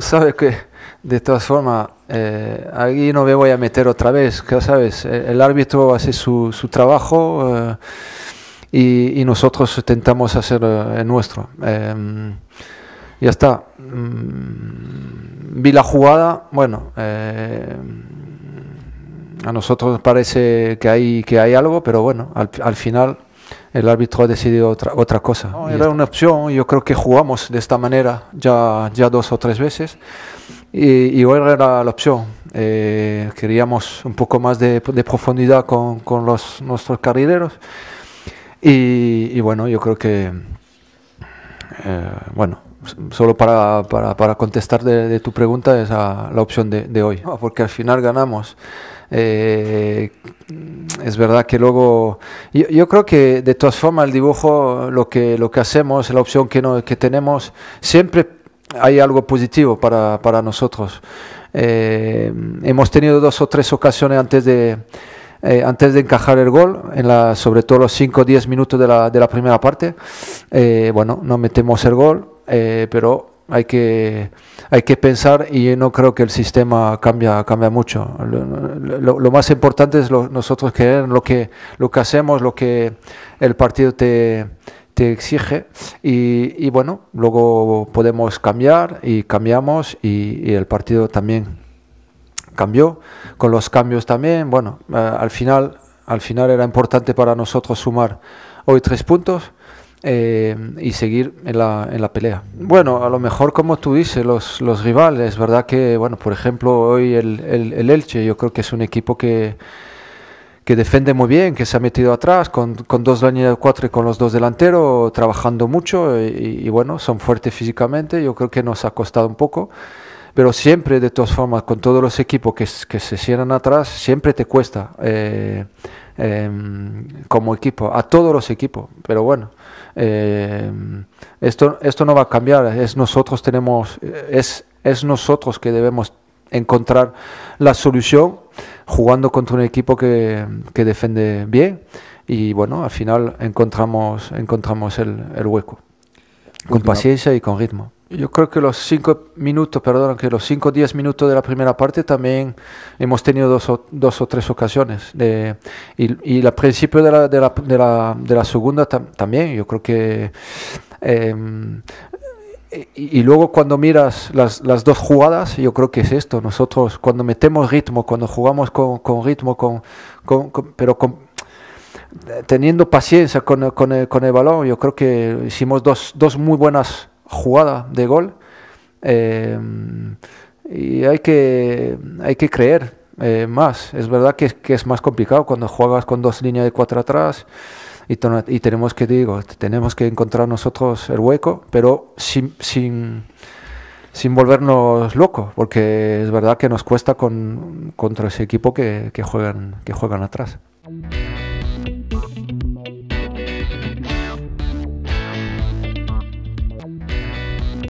sabes que de todas formas, ahí eh, aquí no me voy a meter otra vez, que sabes, el árbitro hace su, su trabajo eh, y, nosotros intentamos hacer el nuestro. Eh, ya está. Mm, vi la jugada, bueno, a nosotros parece que hay, que hay algo, pero bueno, al final el árbitro ha otra, otra cosa. era una opción, yo creo que jugamos de esta manera ya, ya dos o tres veces y, hoy era la opción. Eh, queríamos un poco más de, profundidad con, los, nuestros carrileros y, bueno, yo creo que, eh, bueno, solo para, contestar de, tu pregunta es la opción de hoy, porque al final ganamos. Eh, es verdad que luego, yo, creo que de todas formas el dibujo, lo que, lo que hacemos, la opción que, tenemos, siempre hay algo positivo para, nosotros. Eh, hemos tenido dos o tres ocasiones antes de, eh, antes de encajar el gol, en la, sobre todo los 5 o 10 minutos de la, primera parte. bueno, no metemos el gol, pero hay que, hay que pensar y no creo que el sistema cambie cambia mucho. Lo, más importante es lo, nosotros querer lo que, lo que hacemos, lo que el partido te, exige y, bueno, luego podemos cambiar y cambiamos y, el partido también cambió, con los cambios también, bueno, eh, al, final, al final era importante para nosotros sumar hoy tres puntos eh, y seguir en la, en la, pelea. Bueno, a lo mejor como tú dices, los, los rivales, es verdad que, bueno, por ejemplo, hoy el, el, el, Elche, yo creo que es un equipo que, que defiende muy bien, que se ha metido atrás con, con dos líneas de cuatro y con los dos delanteros, trabajando mucho y, bueno, son fuertes físicamente, yo creo que nos ha costado un poco pero siempre de todas formas con todos los equipos que, se cierran atrás siempre te cuesta eh, em, como equipo a todos los equipos pero bueno eh, esto, esto no va a cambiar, es nosotros, tenemos, es, es nosotros que debemos encontrar la solución jugando contra un equipo que, que defiende bien y bueno, al final encontramos, encontramos el, hueco, con paciencia y con ritmo. Yo creo que los cinco minutos, perdón, que los cinco o diez minutos de la primera parte también hemos tenido dos o, dos o tres ocasiones. De, y, y al principio de la, de la, de la, de la segunda también, yo creo que... Em, y, luego cuando miras las, las, dos jugadas, yo creo que es esto. Nosotros cuando metemos ritmo, cuando jugamos con, con ritmo, con, con, con pero teniendo paciencia con, el, el balón, yo creo que hicimos dos, dos muy buenas jugada de gol. Em, y hay que, hay que creer eh, más. Es verdad que, es más complicado cuando juegas con dos líneas de cuatro atrás y, tenemos que, digo, tenemos que encontrar nosotros el hueco, pero sin, volvernos locos, porque es verdad que nos cuesta contra ese equipo juegan, que juegan atrás.